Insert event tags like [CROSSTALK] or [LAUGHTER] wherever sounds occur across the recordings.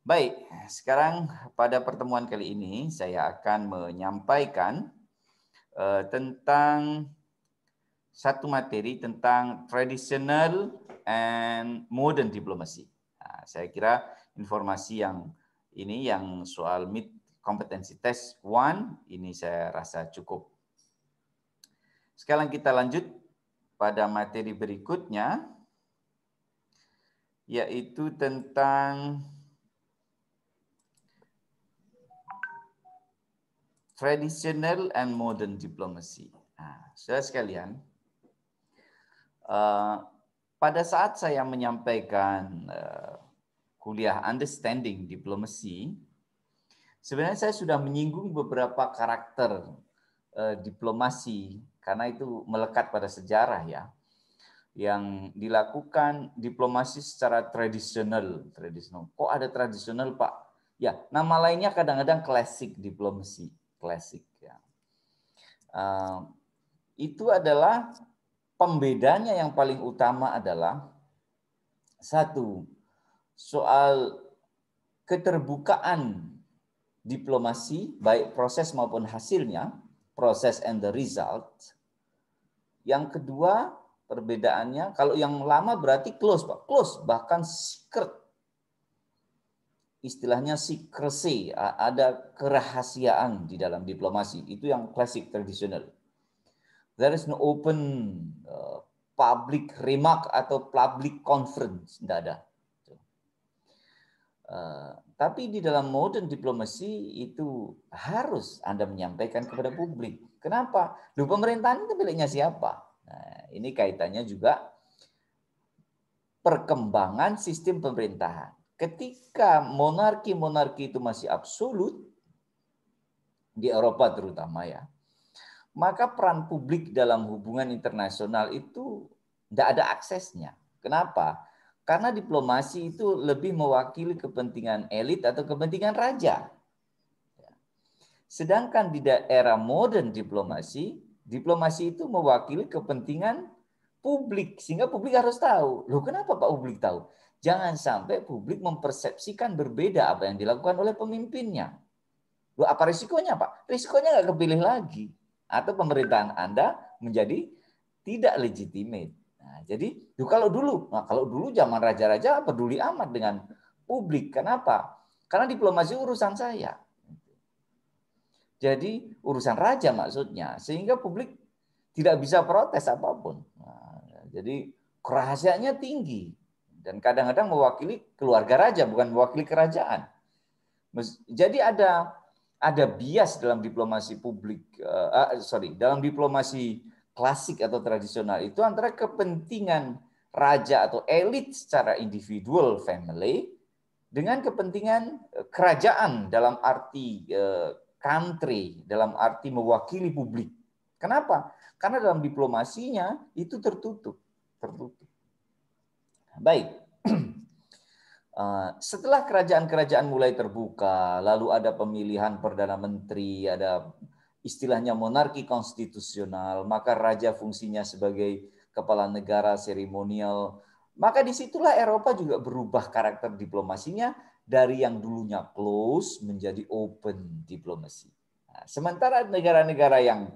Baik, sekarang pada pertemuan kali ini saya akan menyampaikan eh, tentang satu materi tentang traditional and modern diplomacy. Nah, saya kira informasi yang ini yang soal mid competency test one ini saya rasa cukup. Sekarang kita lanjut pada materi berikutnya yaitu tentang traditional and modern diplomacy. Nah, saudara sekalian, uh, pada saat saya menyampaikan uh, kuliah Understanding Diplomacy, sebenarnya saya sudah menyinggung beberapa karakter uh, diplomasi karena itu melekat pada sejarah ya yang dilakukan diplomasi secara tradisional tradisional kok ada tradisional pak ya nama lainnya kadang-kadang klasik diplomasi klasik. Ya. Uh, itu adalah pembedanya yang paling utama adalah satu soal keterbukaan diplomasi baik proses maupun hasilnya proses and the result yang kedua perbedaannya kalau yang lama berarti close pak close bahkan secret istilahnya secrecy, ada kerahasiaan di dalam diplomasi. Itu yang klasik tradisional. There is no open uh, public remark atau public conference, tidak ada. Uh, tapi di dalam modern diplomasi itu harus Anda menyampaikan kepada publik. Kenapa? Lu pemerintahan itu miliknya siapa? Nah, ini kaitannya juga perkembangan sistem pemerintahan ketika monarki-monarki itu masih absolut, di Eropa terutama ya, maka peran publik dalam hubungan internasional itu tidak ada aksesnya. Kenapa? Karena diplomasi itu lebih mewakili kepentingan elit atau kepentingan raja. Sedangkan di daerah modern diplomasi, diplomasi itu mewakili kepentingan publik sehingga publik harus tahu. Loh, kenapa Pak publik tahu? Jangan sampai publik mempersepsikan berbeda apa yang dilakukan oleh pemimpinnya. Loh, apa risikonya Pak? Risikonya nggak kepilih lagi. Atau pemerintahan Anda menjadi tidak legitimate. Nah, jadi kalau dulu, nah kalau dulu zaman raja-raja peduli amat dengan publik. Kenapa? Karena diplomasi urusan saya. Jadi urusan raja maksudnya, sehingga publik tidak bisa protes apapun. Nah, jadi kerahasiaannya tinggi dan kadang-kadang mewakili keluarga raja bukan mewakili kerajaan. Jadi ada ada bias dalam diplomasi publik, uh, sorry, dalam diplomasi klasik atau tradisional itu antara kepentingan raja atau elit secara individual family dengan kepentingan eh, kerajaan dalam arti eh, country, dalam arti mewakili publik. Kenapa? Karena dalam diplomasinya itu tertutup, tertutup. Baik. [CLEARS THROAT] Eh, setelah kerajaan-kerajaan mulai terbuka, lalu ada pemilihan perdana menteri, ada istilahnya monarki konstitusional, maka raja fungsinya sebagai kepala negara seremonial. Maka disitulah Eropa juga berubah karakter diplomasinya dari yang dulunya close menjadi open diplomasi. Nah, sementara negara-negara yang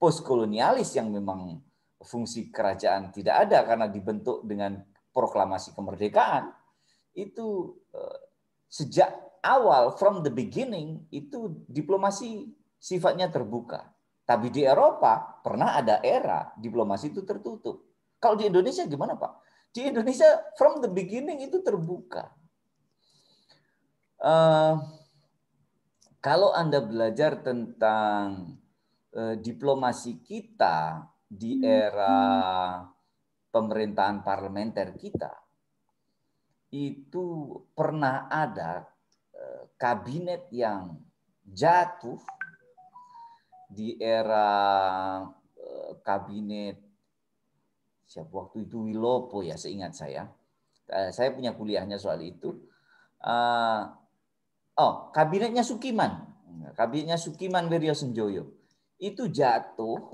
postkolonialis yang memang fungsi kerajaan tidak ada karena dibentuk dengan proklamasi kemerdekaan itu eh, sejak awal from the beginning itu diplomasi sifatnya terbuka. Tapi di Eropa pernah ada era diplomasi itu tertutup. Kalau di Indonesia gimana Pak? Di Indonesia from the beginning itu terbuka. Uh, kalau Anda belajar tentang uh, diplomasi kita di era hmm pemerintahan parlementer kita itu pernah ada eh, kabinet yang jatuh di era eh, kabinet siapa waktu itu Wilopo ya seingat saya eh, saya punya kuliahnya soal itu oh kabinetnya Sukiman kabinetnya Sukiman Wiryo Senjoyo itu jatuh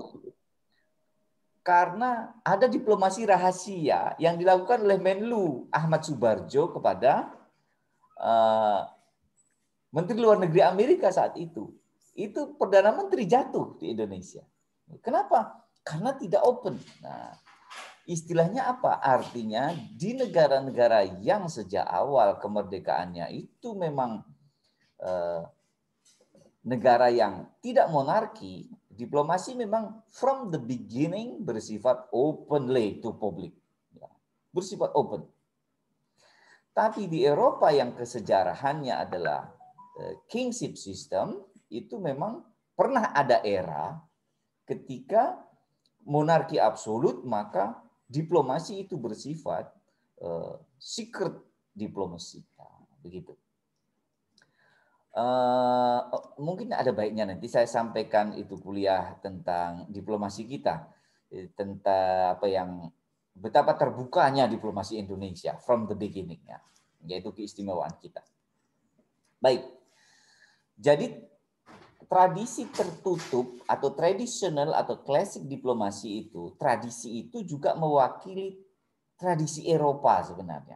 karena ada diplomasi rahasia yang dilakukan oleh Menlu Ahmad Subarjo kepada uh, Menteri Luar Negeri Amerika saat itu. Itu perdana menteri jatuh di Indonesia. Kenapa? Karena tidak open. Nah, istilahnya apa? Artinya di negara-negara yang sejak awal kemerdekaannya itu memang uh, negara yang tidak monarki diplomasi memang from the beginning bersifat openly to public. Ya, bersifat open. Tapi di Eropa yang kesejarahannya adalah eh, kingship system, itu memang pernah ada era ketika monarki absolut maka diplomasi itu bersifat eh, secret diplomasi. Nah, begitu. Eh, mungkin ada baiknya nanti saya sampaikan itu kuliah tentang diplomasi kita eh, tentang apa yang betapa terbukanya diplomasi Indonesia from the beginning ya yaitu keistimewaan kita. Baik. Jadi tradisi tertutup atau tradisional atau klasik diplomasi itu tradisi itu juga mewakili tradisi Eropa sebenarnya.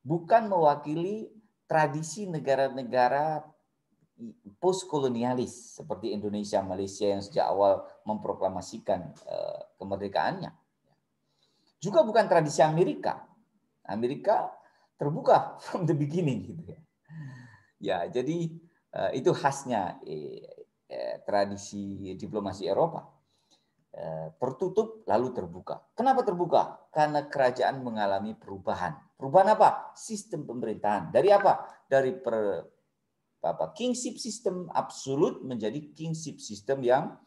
Bukan mewakili tradisi negara-negara postkolonialis seperti Indonesia, Malaysia yang sejak awal memproklamasikan eh, kemerdekaannya. Juga bukan tradisi Amerika. Amerika terbuka [LAUGHS] from the beginning gitu ya. Ya, jadi eh, itu khasnya eh, tradisi diplomasi Eropa. Tertutup lalu terbuka. Kenapa terbuka? Karena kerajaan mengalami perubahan Perubahan apa? Sistem pemerintahan. Dari apa? Dari per, apa, kingship system absolut menjadi kingship system yang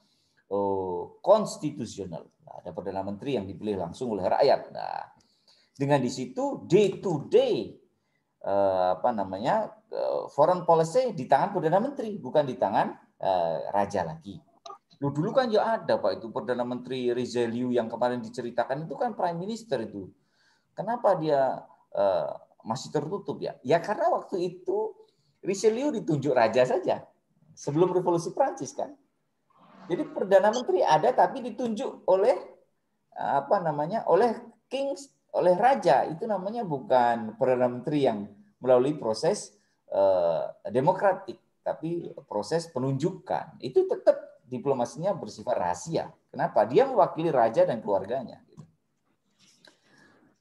oh, konstitusional. Nah, ada Perdana Menteri yang dipilih langsung oleh rakyat. Nah, dengan di situ day to day eh, apa namanya eh, foreign policy di tangan Perdana Menteri, bukan di tangan eh, raja lagi. Loh, dulu kan ya ada Pak itu Perdana Menteri Rizal Yu yang kemarin diceritakan itu kan Prime Minister itu. Kenapa dia Eh, masih tertutup ya. Ya karena waktu itu Richelieu ditunjuk raja saja sebelum revolusi Prancis kan. Jadi perdana menteri ada tapi ditunjuk oleh eh, apa namanya? oleh Kings, oleh raja. Itu namanya bukan perdana menteri yang melalui proses uh, demokratik, tapi proses penunjukan. Itu tetap diplomasinya bersifat rahasia. Kenapa? Dia mewakili raja dan keluarganya. Gitu.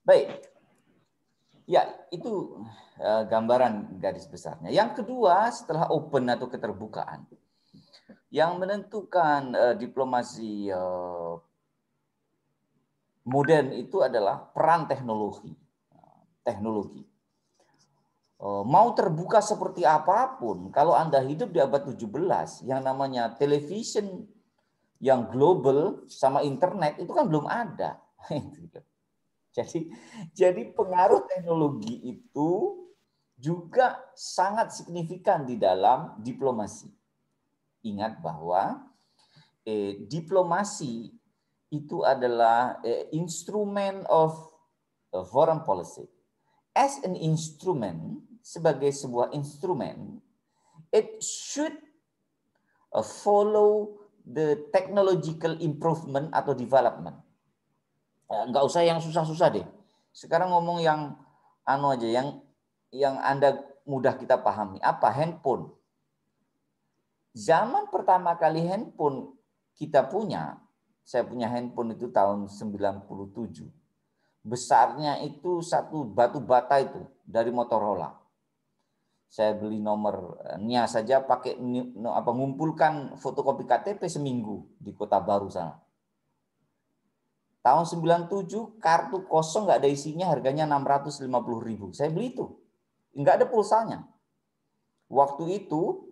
Baik, Ya, itu uh, gambaran garis besarnya. Yang kedua, setelah open atau keterbukaan, yang menentukan uh, diplomasi uh, modern itu adalah peran teknologi. Teknologi. Mau terbuka seperti apapun, kalau Anda hidup di abad 17, yang namanya television yang global sama internet itu kan belum ada. [LAUGHS] [LAUGHS] Jadi jadi pengaruh teknologi itu juga sangat signifikan di dalam diplomasi. Ingat bahwa eh, diplomasi itu adalah eh, instrumen of foreign policy. As an instrument, sebagai sebuah instrumen, it should uh, follow the technological improvement atau development nggak usah yang susah-susah deh. Sekarang ngomong yang anu aja yang yang Anda mudah kita pahami. Apa handphone? Zaman pertama kali handphone kita punya, saya punya handphone itu tahun 97. Besarnya itu satu batu bata itu dari Motorola. Saya beli nomornya eh, saja pakai apa ngumpulkan fotokopi KTP seminggu di Kota Baru sana Tahun 97 kartu kosong nggak ada isinya harganya 650 ribu. Saya beli itu. Nggak ada pulsanya. Waktu itu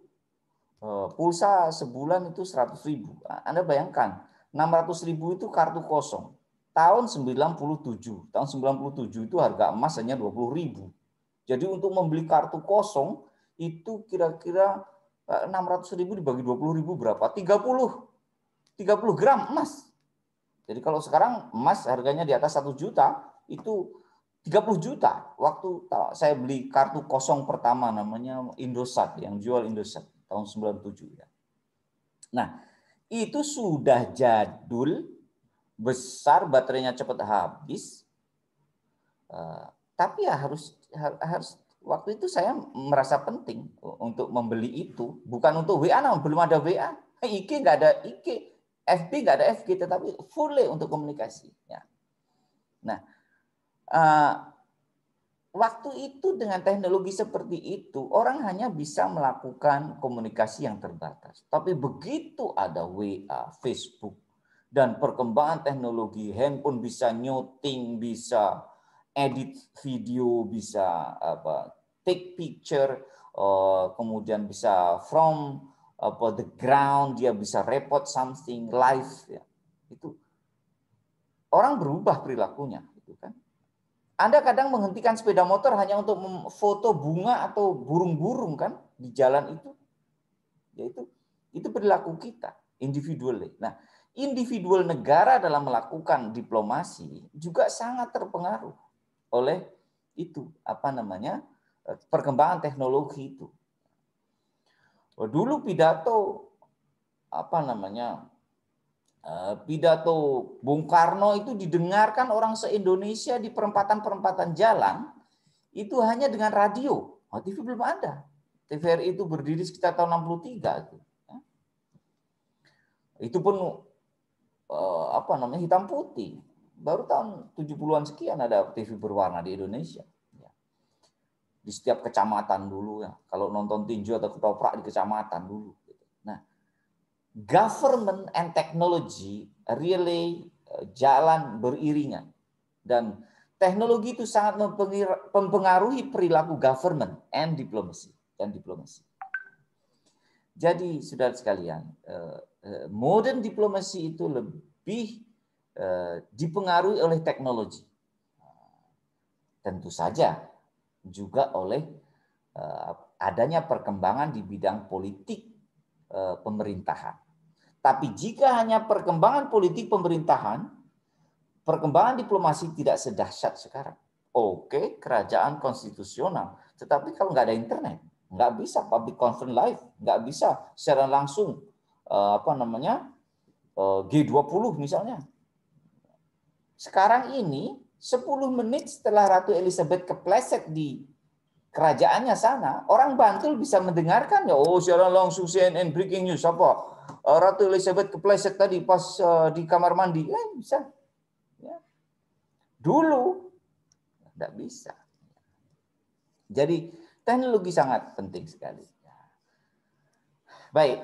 eh, pulsa sebulan itu 100 ribu. Anda bayangkan 600 ribu itu kartu kosong. Tahun 97. Tahun 97 itu harga emas hanya 20 ribu. Jadi untuk membeli kartu kosong itu kira-kira 600 eh, ribu dibagi 20 ribu berapa? 30. 30 gram emas jadi kalau sekarang emas harganya di atas satu juta, itu 30 juta. Waktu saya beli kartu kosong pertama namanya Indosat, yang jual Indosat tahun 97 ya. Nah, itu sudah jadul, besar, baterainya cepat habis. Uh, tapi ya harus harus waktu itu saya merasa penting untuk membeli itu, bukan untuk WA, namun belum ada WA. [LAUGHS] IG nggak ada IG, FB nggak ada FG tetapi fully untuk komunikasi. Ya. Nah, uh, waktu itu dengan teknologi seperti itu orang hanya bisa melakukan komunikasi yang terbatas. Tapi begitu ada WA, Facebook dan perkembangan teknologi, handphone bisa nyuting, bisa edit video, bisa apa take picture, eh, kemudian bisa from apa the ground dia bisa repot something life ya itu orang berubah perilakunya gitu kan anda kadang menghentikan sepeda motor hanya untuk foto bunga atau burung-burung kan di jalan itu yaitu itu perilaku kita individually nah individual negara dalam melakukan diplomasi juga sangat terpengaruh oleh itu apa namanya eh, perkembangan teknologi itu Oh, dulu pidato apa namanya? Eh, pidato Bung Karno itu didengarkan orang se-Indonesia di perempatan-perempatan jalan itu hanya dengan radio. Oh, TV belum ada. TVRI itu berdiri sekitar tahun 63 itu. Itu pun eh, apa namanya hitam putih. Baru tahun 70-an sekian ada TV berwarna di Indonesia di setiap kecamatan dulu ya. Kalau nonton tinju atau ketoprak di kecamatan dulu. Gitu. Nah, government and technology really eh, jalan beriringan dan teknologi itu sangat mempengaruhi perilaku government and diplomacy dan diplomasi. Jadi saudara sekalian, eh, eh, modern diplomasi itu lebih dipengaruhi oleh teknologi. Nah, tentu saja juga oleh eh, adanya perkembangan di bidang politik eh, pemerintahan. Tapi jika hanya perkembangan politik pemerintahan, perkembangan diplomasi tidak sedahsyat sekarang. Oke, kerajaan konstitusional. Tetapi kalau nggak ada internet, nggak bisa public conference live, nggak bisa secara langsung eh, apa namanya G20 misalnya. Sekarang ini 10 menit setelah Ratu Elizabeth kepleset di kerajaannya sana, orang Bantul bisa mendengarkan ya, oh siaran langsung CNN breaking news apa? Eh, Ratu Elizabeth kepleset tadi pas eh, di kamar mandi, ya bisa. Ya. Dulu tidak bisa. Jadi teknologi sangat penting sekali. Baik,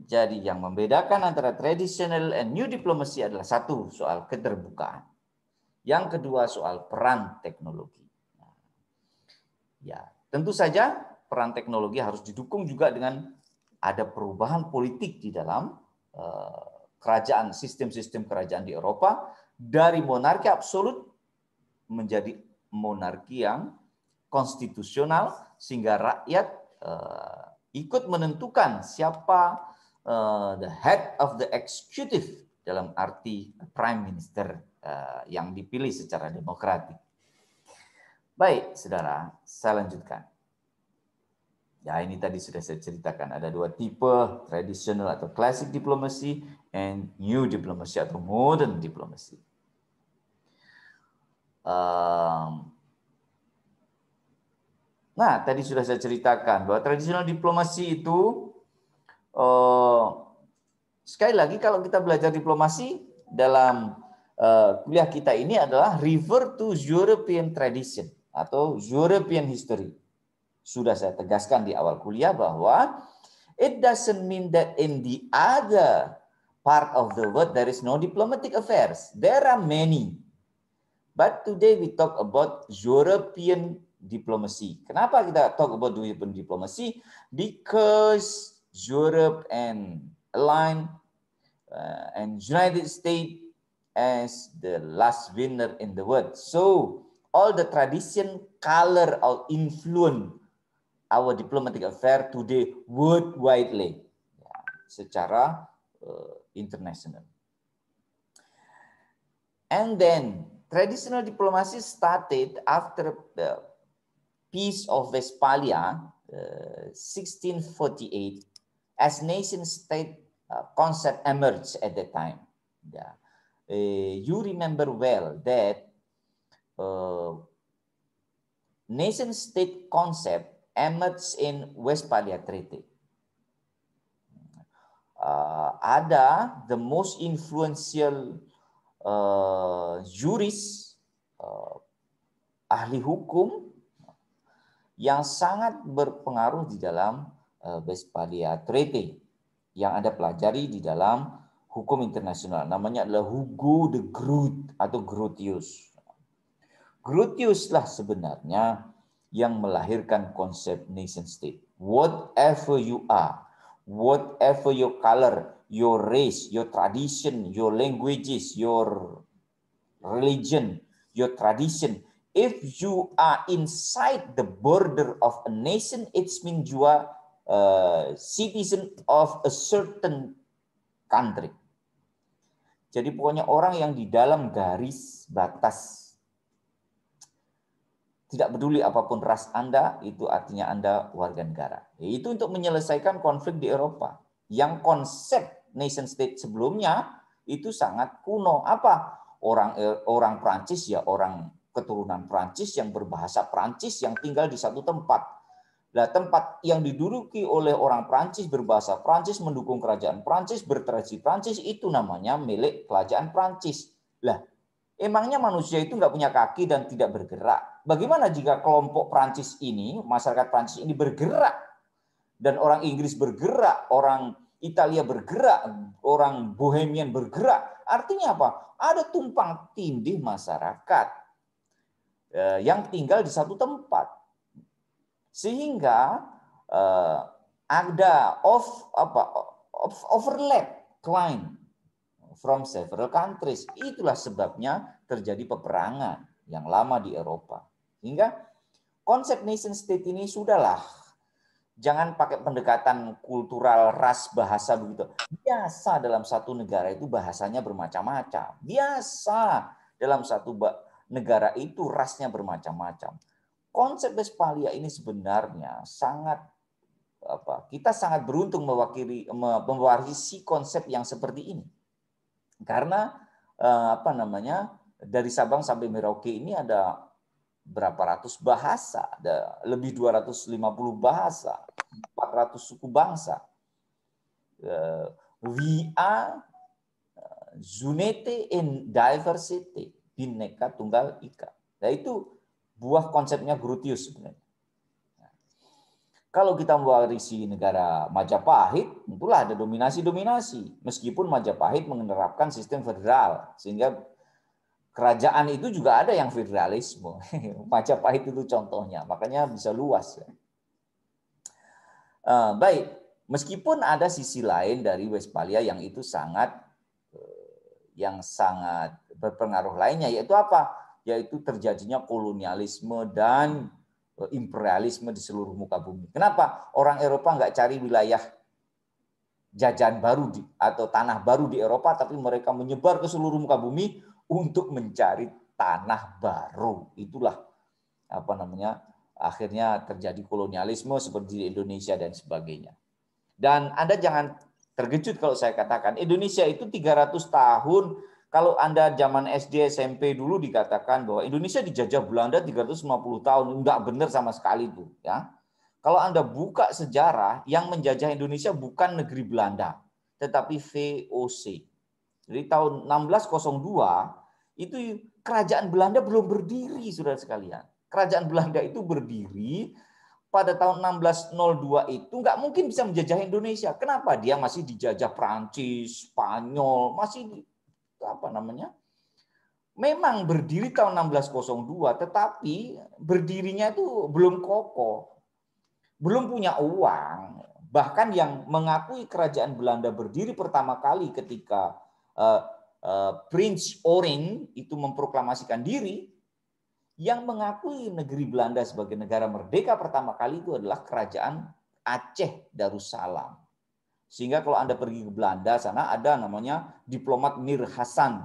jadi yang membedakan antara tradisional and new diplomacy adalah satu soal keterbukaan. Yang kedua soal peran teknologi. Ya, tentu saja peran teknologi harus didukung juga dengan ada perubahan politik di dalam eh, kerajaan sistem-sistem kerajaan di Eropa dari monarki absolut menjadi monarki yang konstitusional sehingga rakyat eh, ikut menentukan siapa eh, the head of the executive dalam arti prime minister Eh, yang dipilih secara demokratik. Baik, saudara, saya lanjutkan. Ya, ini tadi sudah saya ceritakan. Ada dua tipe, traditional atau classic diplomacy, and new diplomacy atau modern diplomacy. nah, tadi sudah saya ceritakan bahwa tradisional diplomasi itu, eh, sekali lagi kalau kita belajar diplomasi dalam Eh, kuliah kita ini adalah refer to European tradition atau European history. Sudah saya tegaskan di awal kuliah bahwa it doesn't mean that in the other part of the world there is no diplomatic affairs. There are many. But today we talk about European diplomacy. Kenapa kita talk about European diplomacy? Because Europe and align uh, and United States as the last winner in the world. So all the tradition color or influence our diplomatic affair today worldwidely ya, secara uh, international. And then traditional diplomacy started after the Peace of Westphalia, uh, eh, 1648, as nation-state uh, eh, concept emerged at that time. Yeah. Eh, you remember well that eh, nation state concept emerged in Westphalia Treaty. Uh, ada the most influential uh, juris uh, ahli hukum yang sangat berpengaruh di dalam uh, Westphalia Treaty yang Anda pelajari di dalam hukum internasional. Namanya adalah Hugo de Groot atau Grotius. Grotiuslah sebenarnya yang melahirkan konsep nation state. Whatever you are, whatever your color, your race, your tradition, your languages, your religion, your tradition, if you are inside the border of a nation, it means you are a citizen of a certain country. Jadi pokoknya orang yang di dalam garis batas tidak peduli apapun ras Anda, itu artinya Anda warga negara. Itu untuk menyelesaikan konflik di Eropa. Yang konsep nation state sebelumnya itu sangat kuno. Apa? Orang eh, orang Prancis ya orang keturunan Prancis yang berbahasa Prancis yang tinggal di satu tempat Nah, tempat yang diduduki oleh orang Prancis berbahasa Prancis mendukung kerajaan Prancis bertradisi Prancis itu namanya milik kerajaan Prancis. Lah, emangnya manusia itu nggak punya kaki dan tidak bergerak? Bagaimana jika kelompok Prancis ini, masyarakat Prancis ini bergerak dan orang Inggris bergerak, orang Italia bergerak, orang Bohemian bergerak? Artinya apa? Ada tumpang tindih masyarakat eh, yang tinggal di satu tempat sehingga uh, ada of apa of, overlap client from several countries. Itulah sebabnya terjadi peperangan yang lama di Eropa. Hingga konsep nation state ini sudahlah jangan pakai pendekatan kultural ras bahasa begitu. Biasa dalam satu negara itu bahasanya bermacam-macam. Biasa dalam satu negara itu rasnya bermacam-macam konsep Westphalia ini sebenarnya sangat apa kita sangat beruntung mewakili mewarisi konsep yang seperti ini karena eh, apa namanya dari Sabang sampai Merauke ini ada berapa ratus bahasa ada lebih 250 bahasa 400 suku bangsa eh, we are eh, Zunete in diversity, bineka tunggal ika. Nah itu buah konsepnya Grotius sebenarnya. Kalau kita mewarisi negara Majapahit, tentulah ada dominasi-dominasi. Meskipun Majapahit menerapkan sistem federal, sehingga kerajaan itu juga ada yang federalisme. [LAUGHS] Majapahit itu contohnya, makanya bisa luas. Ya. Eh, baik, meskipun ada sisi lain dari Westphalia yang itu sangat eh, yang sangat berpengaruh lainnya, yaitu apa? yaitu terjadinya kolonialisme dan e, imperialisme di seluruh muka bumi. Kenapa orang Eropa nggak cari wilayah jajahan baru di, atau tanah baru di Eropa, tapi mereka menyebar ke seluruh muka bumi untuk mencari tanah baru. Itulah apa namanya akhirnya terjadi kolonialisme seperti di Indonesia dan sebagainya. Dan Anda jangan terkejut kalau saya katakan Indonesia itu 300 tahun kalau Anda zaman SD, SMP dulu dikatakan bahwa Indonesia dijajah Belanda 350 tahun, enggak benar sama sekali itu, ya. Kalau Anda buka sejarah, yang menjajah Indonesia bukan negeri Belanda, tetapi VOC. Jadi tahun 1602 itu kerajaan Belanda belum berdiri, Saudara sekalian. Kerajaan Belanda itu berdiri pada tahun 1602 itu nggak mungkin bisa menjajah Indonesia. Kenapa? Dia masih dijajah Prancis, Spanyol, masih apa namanya memang berdiri tahun 1602 tetapi berdirinya itu belum kokoh belum punya uang bahkan yang mengakui kerajaan Belanda berdiri pertama kali ketika uh, uh, Prince Orange itu memproklamasikan diri yang mengakui negeri Belanda sebagai negara merdeka pertama kali itu adalah kerajaan Aceh Darussalam sehingga kalau Anda pergi ke Belanda sana ada namanya diplomat Mir Hasan,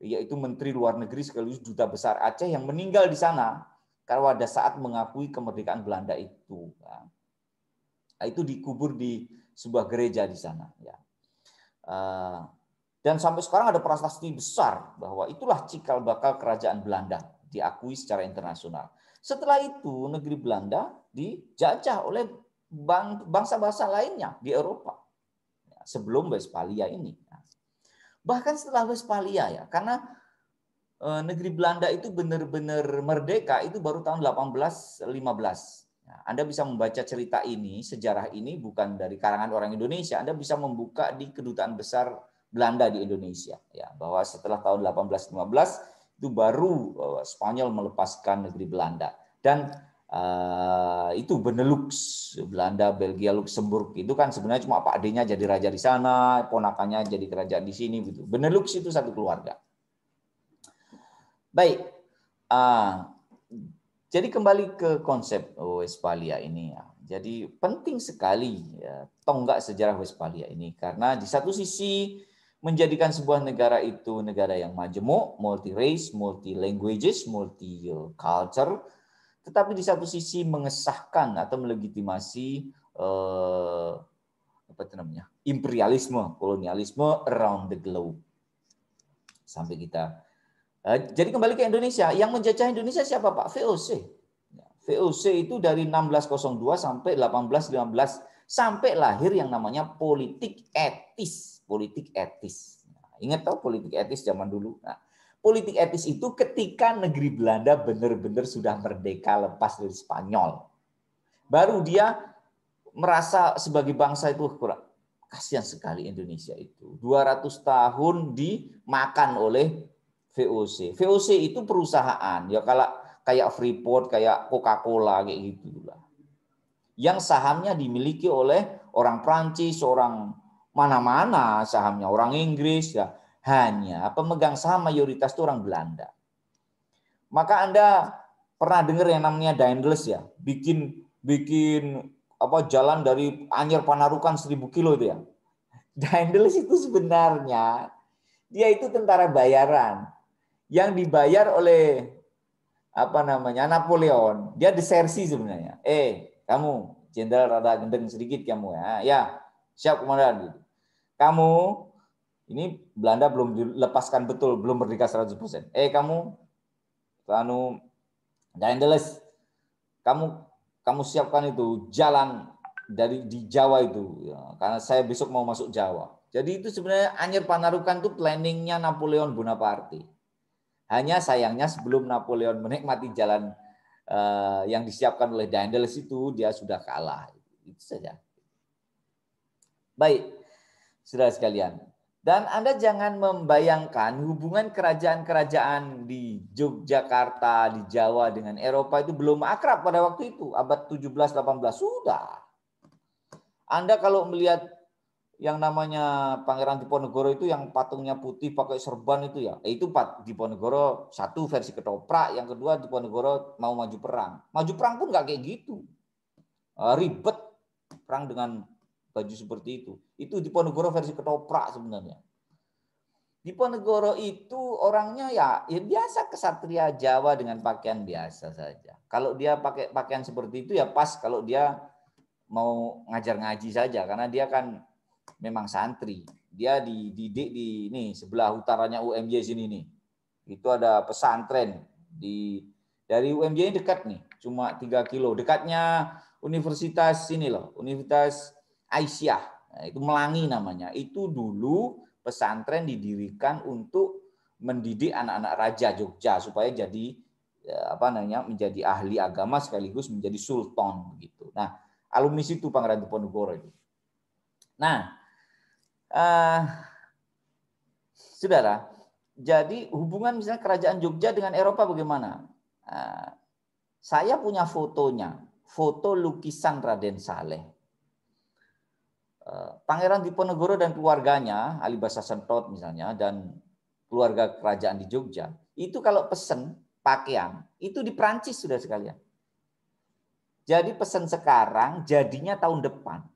yaitu menteri luar negeri sekaligus duta besar Aceh yang meninggal di sana karena pada saat mengakui kemerdekaan Belanda itu. Ya. Nah, itu dikubur di sebuah gereja di sana. Ya. Eh, dan sampai sekarang ada prasasti besar bahwa itulah cikal bakal kerajaan Belanda diakui secara internasional. Setelah itu negeri Belanda dijajah oleh bangsa-bangsa lainnya di Eropa sebelum Westphalia ini. Bahkan setelah Westphalia ya, karena eh, negeri Belanda itu benar-benar merdeka itu baru tahun 1815. Ya, Anda bisa membaca cerita ini, sejarah ini bukan dari karangan orang Indonesia. Anda bisa membuka di kedutaan besar Belanda di Indonesia ya, bahwa setelah tahun 1815 itu baru eh, Spanyol melepaskan negeri Belanda. Dan Uh, itu Benelux, Belanda, Belgia, Luxembourg itu kan sebenarnya cuma Pak D-nya jadi raja di sana, ponakannya jadi kerajaan di sini gitu. Benelux itu satu keluarga. Baik, uh, jadi kembali ke konsep oh, Westphalia ini ya. Jadi penting sekali ya, tonggak sejarah Westphalia ini karena di satu sisi menjadikan sebuah negara itu negara yang majemuk, multi race, multi languages, multi culture tetapi di satu sisi mengesahkan atau melegitimasi eh, apa itu namanya imperialisme kolonialisme around the globe sampai kita eh, jadi kembali ke Indonesia yang menjajah Indonesia siapa Pak VOC ya, VOC itu dari 1602 sampai 1815 sampai lahir yang namanya politik etis politik etis nah, ingat tahu politik etis zaman dulu nah, politik etis itu ketika negeri Belanda benar-benar sudah merdeka lepas dari Spanyol. Baru dia merasa sebagai bangsa itu kurang kasihan sekali Indonesia itu. 200 tahun dimakan oleh VOC. VOC itu perusahaan ya kalau kayak Freeport, kayak Coca-Cola kayak gitulah. Yang sahamnya dimiliki oleh orang Prancis, orang mana-mana sahamnya, orang Inggris ya. Hanya pemegang saham mayoritas itu orang Belanda. Maka Anda pernah dengar yang namanya Daendels ya, bikin bikin apa jalan dari Anyer Panarukan 1000 kilo itu ya. Daendels itu sebenarnya dia itu tentara bayaran yang dibayar oleh apa namanya Napoleon. Dia desersi sebenarnya. Eh, kamu jenderal rada gendeng sedikit kamu ya. Ya, siap komandan. Kamu ini Belanda belum dilepaskan betul, belum merdeka 100%. Eh kamu, kamu Daendeles, kamu kamu siapkan itu jalan dari di Jawa itu, ya, karena saya besok mau masuk Jawa. Jadi itu sebenarnya Anyer Panarukan itu planningnya Napoleon Bonaparte. Hanya sayangnya sebelum Napoleon menikmati jalan eh, yang disiapkan oleh Daendeles itu, dia sudah kalah. Itu saja. Baik, sudah sekalian dan Anda jangan membayangkan hubungan kerajaan-kerajaan di Yogyakarta, di Jawa dengan Eropa itu belum akrab pada waktu itu, abad 17-18. Sudah. Anda kalau melihat yang namanya Pangeran Diponegoro itu yang patungnya putih pakai serban itu ya. Eh, itu Diponegoro satu versi ketoprak, yang kedua Diponegoro mau maju perang. Maju perang pun nggak kayak gitu. Eh, ribet perang dengan baju seperti itu. Itu di Diponegoro versi ketoprak sebenarnya. di Diponegoro itu orangnya ya, ya biasa kesatria Jawa dengan pakaian biasa saja. Kalau dia pakai pakaian seperti itu ya pas kalau dia mau ngajar ngaji saja karena dia kan memang santri. Dia dididik di ini sebelah utaranya UMJ sini nih. Itu ada pesantren di dari UMJ dekat nih, cuma 3 kilo. Dekatnya universitas sini loh, universitas Aisyah. Nah, itu Melangi namanya. Itu dulu pesantren didirikan untuk mendidik anak-anak raja Jogja supaya jadi ya, apa namanya menjadi ahli agama sekaligus menjadi sultan begitu. Nah, alumni situ Pangeran Diponegoro itu. Nah, eh, saudara, jadi hubungan misalnya kerajaan Jogja dengan Eropa bagaimana? Eh, saya punya fotonya, foto lukisan Raden Saleh Eh, Pangeran Diponegoro dan keluarganya, Ali Basa Sentot misalnya, dan keluarga kerajaan di Jogja, itu kalau pesen pakaian, itu di Prancis sudah sekalian. Jadi pesan sekarang jadinya tahun depan.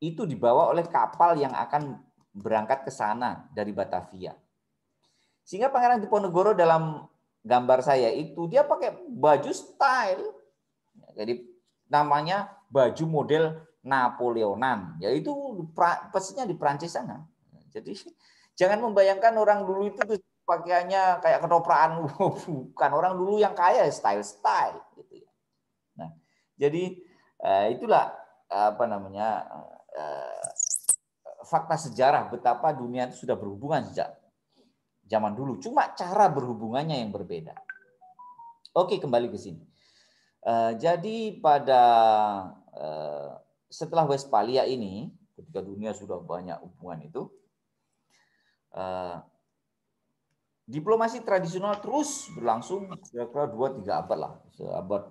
Itu dibawa oleh kapal yang akan berangkat ke sana dari Batavia. Sehingga Pangeran Diponegoro dalam gambar saya itu dia pakai baju style. Jadi namanya baju model Napoleonan, yaitu persisnya di Prancis sana. Jadi [LAUGHS] jangan membayangkan orang dulu itu pakaiannya kayak ketopraan, [LAUGHS] bukan orang dulu yang kaya style-style ya, gitu ya. Nah, jadi eh, itulah apa namanya eh, fakta sejarah betapa dunia itu sudah berhubungan sejak zaman dulu. Cuma cara berhubungannya yang berbeda. Oke, kembali ke sini. Eh, jadi pada setelah Westphalia ini, ketika dunia sudah banyak hubungan itu, eh, diplomasi tradisional terus berlangsung kira-kira 2-3 abad lah. Seabad,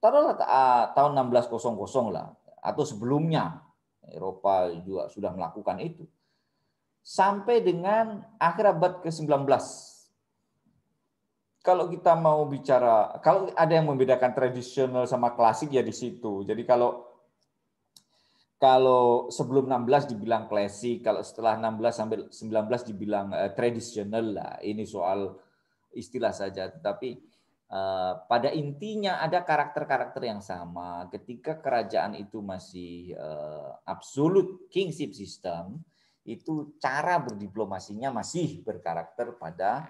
taruhlah ah, tahun 1600 lah, atau sebelumnya. Eropa juga sudah melakukan itu. Sampai dengan akhir abad ke-19. Kalau kita mau bicara, kalau ada yang membedakan tradisional sama klasik ya di situ. Jadi kalau kalau sebelum 16 dibilang klasik, kalau setelah 16 sampai 19 dibilang uh, eh, tradisional lah. Ini soal istilah saja, tapi uh, eh, pada intinya ada karakter-karakter yang sama. Ketika kerajaan itu masih uh, absolute kingship system, itu cara berdiplomasinya masih berkarakter pada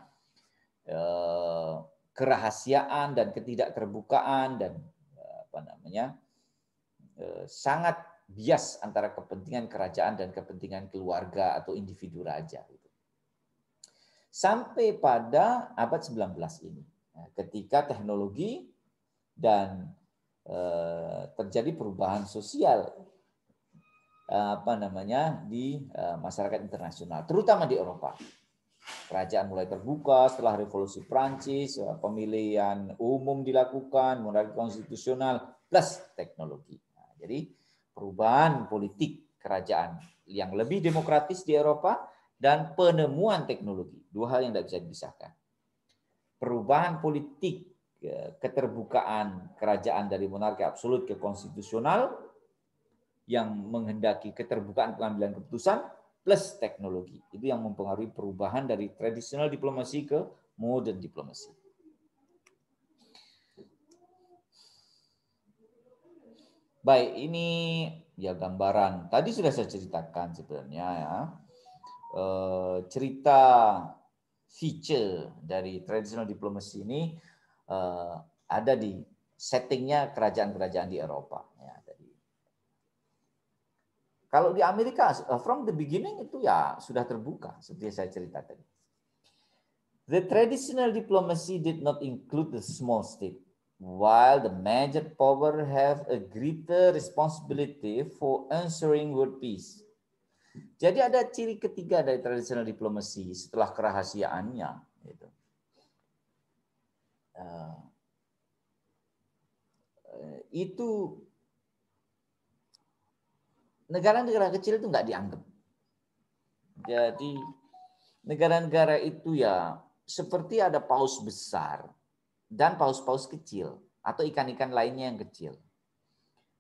uh, kerahasiaan dan ketidakterbukaan dan uh, apa namanya? Uh, sangat bias antara kepentingan kerajaan dan kepentingan keluarga atau individu raja. Gitu. Sampai pada abad 19 ini, ya, ketika teknologi dan eh, terjadi perubahan sosial apa namanya di eh, masyarakat internasional, terutama di Eropa. Kerajaan mulai terbuka setelah revolusi Prancis, eh, pemilihan umum dilakukan, monarki konstitusional plus teknologi. Nah, jadi perubahan politik kerajaan yang lebih demokratis di Eropa dan penemuan teknologi. Dua hal yang tidak bisa dipisahkan. Perubahan politik, ya, keterbukaan kerajaan dari monarki absolut ke konstitusional yang menghendaki keterbukaan pengambilan keputusan plus teknologi. Itu yang mempengaruhi perubahan dari tradisional diplomasi ke modern diplomasi. Baik, ini ya gambaran. Tadi sudah saya ceritakan sebenarnya ya. E, cerita feature dari traditional diplomacy ini e, ada di settingnya kerajaan-kerajaan di Eropa. Ya, tadi. Kalau di Amerika, eh, from the beginning itu ya sudah terbuka, seperti saya cerita tadi. The traditional diplomacy did not include the small state while the major power have a greater responsibility for answering world peace. Jadi ada ciri ketiga dari tradisional diplomasi setelah kerahasiaannya. Gitu. Uh, itu negara-negara kecil itu nggak dianggap. Jadi negara-negara itu ya seperti ada paus besar dan paus-paus kecil atau ikan-ikan lainnya yang kecil.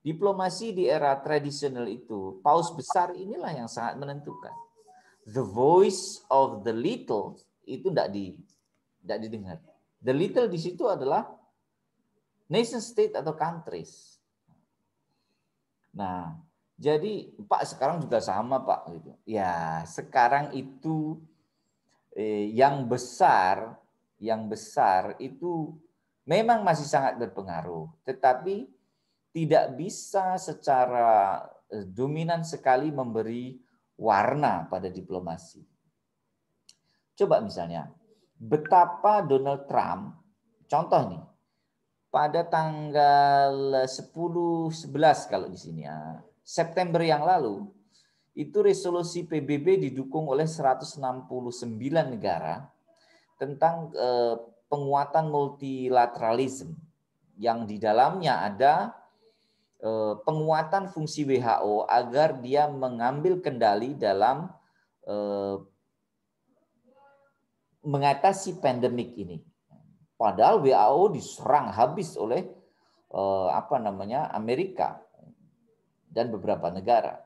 Diplomasi di era tradisional itu, paus besar inilah yang sangat menentukan. The voice of the little itu tidak di, tidak didengar. The little di situ adalah nation state atau countries. Nah, jadi Pak sekarang juga sama Pak gitu. Ya sekarang itu eh, yang besar yang besar itu memang masih sangat berpengaruh, tetapi tidak bisa secara eh, dominan sekali memberi warna pada diplomasi. Coba misalnya, betapa Donald Trump, contoh nih, pada tanggal 10-11 kalau di sini ya, September yang lalu, itu resolusi PBB didukung oleh 169 negara tentang eh, penguatan multilateralisme yang di dalamnya ada eh, penguatan fungsi WHO agar dia mengambil kendali dalam eh, mengatasi pandemik ini. Padahal WHO diserang habis oleh apa namanya Amerika dan beberapa negara.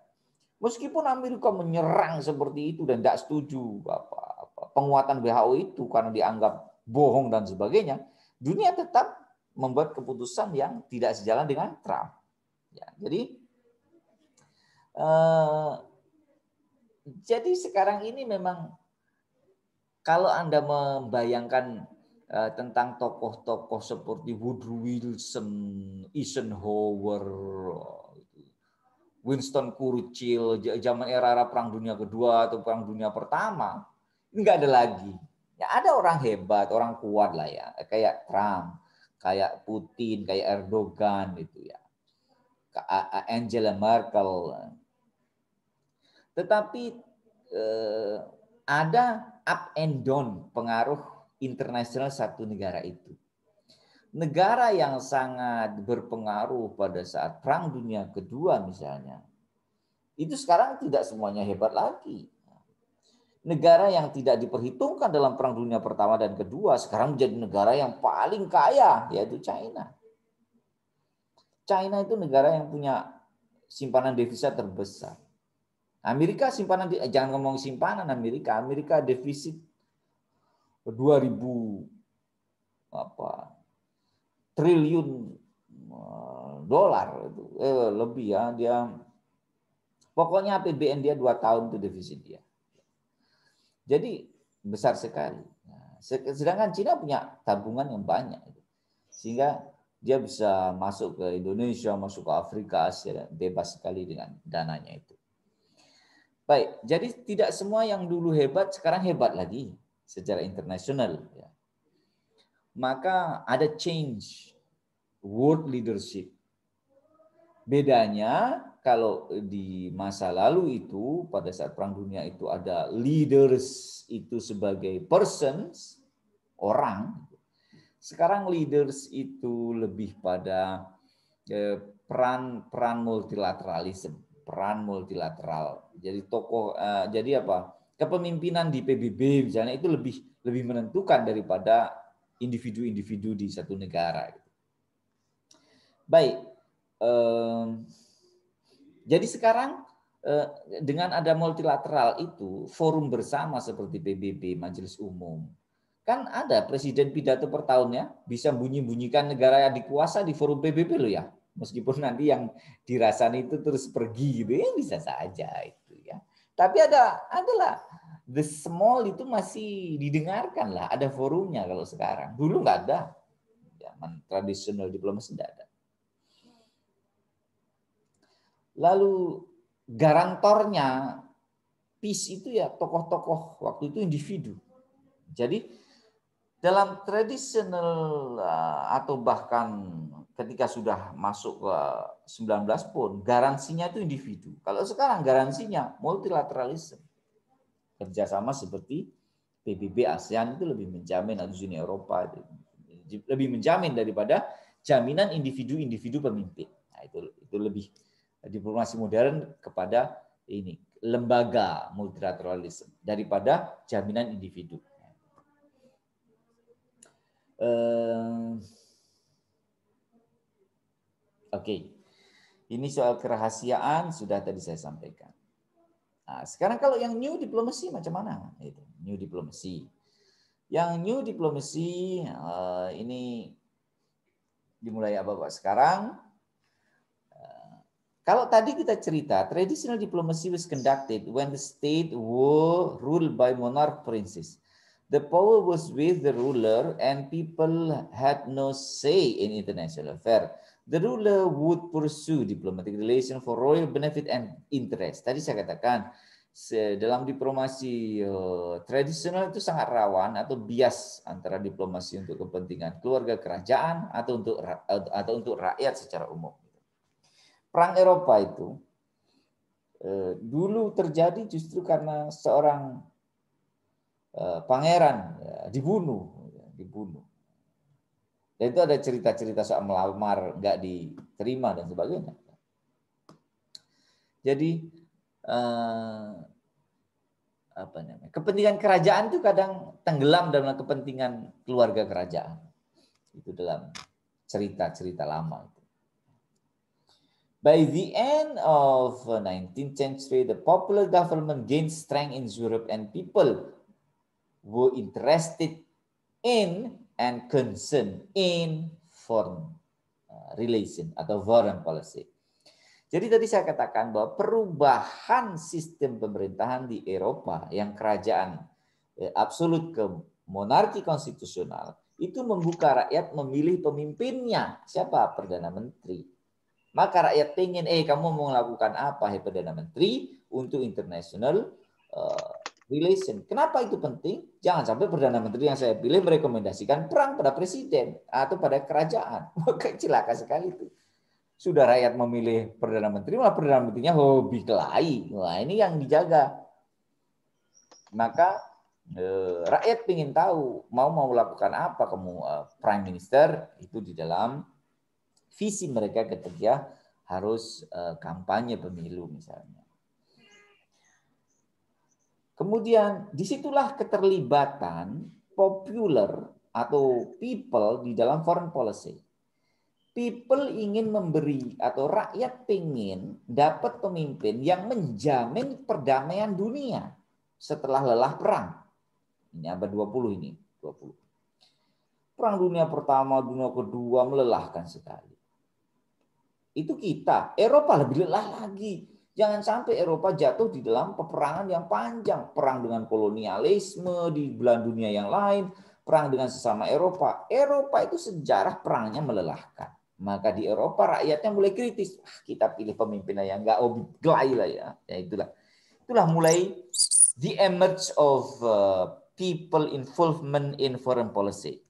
Meskipun Amerika menyerang seperti itu dan tidak setuju apa penguatan WHO itu karena dianggap bohong dan sebagainya, dunia tetap membuat keputusan yang tidak sejalan dengan Trump. Ya, jadi eh, jadi sekarang ini memang kalau anda membayangkan eh, tentang tokoh-tokoh seperti Woodrow Wilson, Eisenhower, Winston Churchill zaman era-era Perang Dunia Kedua atau Perang Dunia Pertama, nggak ada lagi. Ya ada orang hebat, orang kuat lah ya, kayak Trump, kayak Putin, kayak Erdogan gitu ya. Angela Merkel. Tetapi eh, ada up and down pengaruh internasional satu negara itu. Negara yang sangat berpengaruh pada saat Perang Dunia Kedua misalnya, itu sekarang tidak semuanya hebat lagi negara yang tidak diperhitungkan dalam Perang Dunia Pertama dan Kedua sekarang menjadi negara yang paling kaya, yaitu China. China itu negara yang punya simpanan devisa terbesar. Amerika simpanan eh, jangan ngomong simpanan Amerika, Amerika defisit 2000 apa triliun eh, dolar eh, lebih ya dia pokoknya APBN dia dua tahun itu defisit dia jadi besar sekali. Nah, sedangkan Cina punya tabungan yang banyak, sehingga dia bisa masuk ke Indonesia, masuk ke Afrika, Asia, bebas sekali dengan dananya itu. Baik, jadi tidak semua yang dulu hebat sekarang hebat lagi secara internasional. Ya. Maka ada change world leadership. Bedanya kalau di masa lalu itu pada saat perang dunia itu ada leaders itu sebagai persons orang sekarang leaders itu lebih pada eh, peran peran multilateralisme peran multilateral jadi tokoh eh, jadi apa kepemimpinan di PBB misalnya itu lebih lebih menentukan daripada individu-individu di satu negara baik eh, jadi sekarang eh, dengan ada multilateral itu forum bersama seperti PBB, Majelis Umum. Kan ada presiden pidato per tahunnya bisa bunyi-bunyikan negara yang dikuasa di forum PBB loh ya. Meskipun nanti yang dirasani itu terus pergi gitu ya bisa saja itu ya. Tapi ada adalah the small itu masih didengarkan lah, ada forumnya kalau sekarang. Dulu nggak ada. Zaman tradisional diplomasi tidak ada. Lalu garantornya peace itu ya tokoh-tokoh waktu itu individu. Jadi dalam tradisional eh, atau bahkan ketika sudah masuk ke 19 pun garansinya itu individu. Kalau sekarang garansinya multilateralisme. Kerjasama seperti PBB ASEAN itu lebih menjamin atau Uni Eropa lebih menjamin daripada jaminan individu-individu pemimpin. Nah, itu itu lebih diplomasi modern kepada ini lembaga multilateralisme daripada jaminan individu. Eh, oke, okay. ini soal kerahasiaan sudah tadi saya sampaikan. Nah, sekarang kalau yang new diplomacy macam mana? Gitu. new diplomacy. Yang new diplomacy eh, ini dimulai apa Pak sekarang kalau tadi kita cerita, traditional diplomacy was conducted when the state was ruled by monarch princes. The power was with the ruler and people had no say in international affairs. The ruler would pursue diplomatic relation for royal benefit and interest. Tadi saya katakan, dalam diplomasi uh, tradisional itu sangat rawan atau bias antara diplomasi untuk kepentingan keluarga kerajaan atau untuk atau untuk rakyat secara umum perang Eropa itu eh, dulu terjadi justru karena seorang eh, pangeran ya, dibunuh, ya, dibunuh. Dan itu ada cerita-cerita soal melamar nggak diterima dan sebagainya. Jadi eh, apa namanya? Kepentingan kerajaan itu kadang tenggelam dalam kepentingan keluarga kerajaan. Itu dalam cerita-cerita lama. By the end of 19th uh, century, the popular government gained strength in Europe and people were interested in and concerned in foreign uh, relation atau foreign policy. Jadi tadi saya katakan bahwa perubahan sistem pemerintahan di Eropa yang kerajaan eh, absolut ke monarki konstitusional itu membuka rakyat memilih pemimpinnya. Siapa? Perdana Menteri. Maka rakyat pengen, eh kamu mau melakukan apa, hei Perdana Menteri, untuk international uh, relation. Kenapa itu penting? Jangan sampai Perdana Menteri yang saya pilih merekomendasikan perang pada presiden atau pada kerajaan. [LAUGHS] Maka celaka sekali itu. Sudah rakyat memilih Perdana Menteri, malah Perdana Menterinya hobi kelahi. Wah ini yang dijaga. Maka eh, rakyat ingin tahu mau mau lakukan apa kamu eh, Prime Minister itu di dalam visi mereka ketika harus eh, kampanye pemilu misalnya. Kemudian disitulah keterlibatan popular atau people di dalam foreign policy. People ingin memberi atau rakyat ingin dapat pemimpin yang menjamin perdamaian dunia setelah lelah perang. Ini abad 20 ini, 20. Perang dunia pertama, dunia kedua melelahkan sekali. Itu kita. Eropa lebih lelah lagi. Jangan sampai Eropa jatuh di dalam peperangan yang panjang. Perang dengan kolonialisme di belahan dunia yang lain. Perang dengan sesama Eropa. Eropa itu sejarah perangnya melelahkan. Maka di Eropa rakyatnya mulai kritis. Ah, kita pilih pemimpinnya yang nggak obiglai lah ya. Ya itulah. Itulah mulai the emerge of uh, people involvement in foreign policy.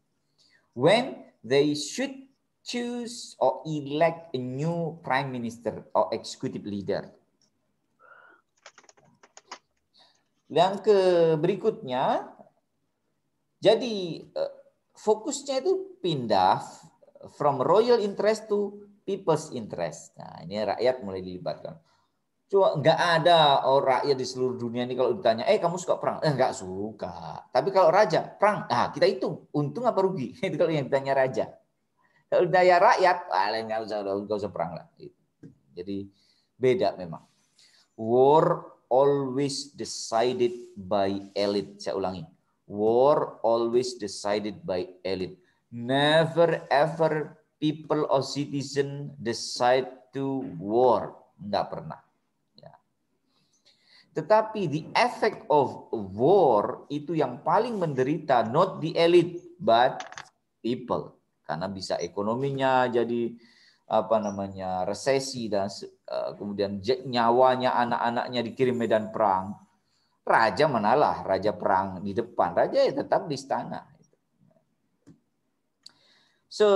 When they should choose or elect a new prime minister or executive leader. Yang ke berikutnya, jadi eh, fokusnya itu pindah from royal interest to people's interest. Nah, ini rakyat mulai dilibatkan. Cuma nggak ada orang oh, rakyat di seluruh dunia ini kalau ditanya, eh kamu suka perang? Eh nggak suka. Tapi kalau raja perang, nah kita hitung untung apa rugi. [LAUGHS] Itu kalau yang ditanya raja daya rakyat, ah, nggak usah, nggak usah perang lah. Jadi beda memang. War always decided by elite. Saya ulangi. War always decided by elite. Never ever people or citizen decide to war. Nggak pernah. Ya. Tetapi the effect of war itu yang paling menderita not the elite but people karena bisa ekonominya jadi apa namanya resesi dan eh, kemudian nyawanya anak-anaknya dikirim medan perang raja manalah raja perang di depan raja ya tetap di istana so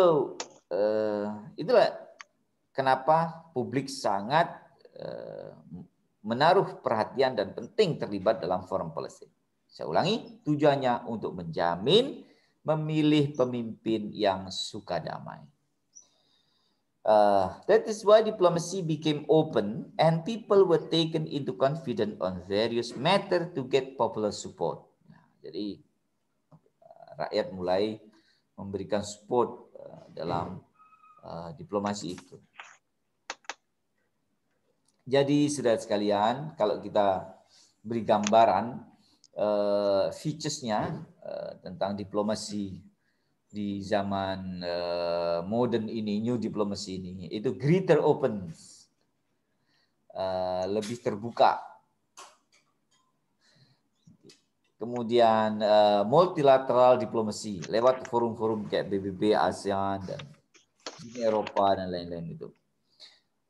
eh, itulah kenapa publik sangat eh, menaruh perhatian dan penting terlibat dalam forum policy saya ulangi tujuannya untuk menjamin memilih pemimpin yang suka damai. Uh, that is why diplomacy became open and people were taken into confidence on various matter to get popular support. Nah, jadi uh, rakyat mulai memberikan support uh, dalam uh, diplomasi itu. Jadi saudara sekalian, kalau kita beri gambaran Eh, featuresnya eh, tentang diplomasi di zaman eh, modern ini, new diplomasi ini, itu greater open, lebih terbuka. Kemudian multilateral diplomasi lewat forum-forum kayak BBB, ASEAN, dan Uni Eropa dan lain-lain itu.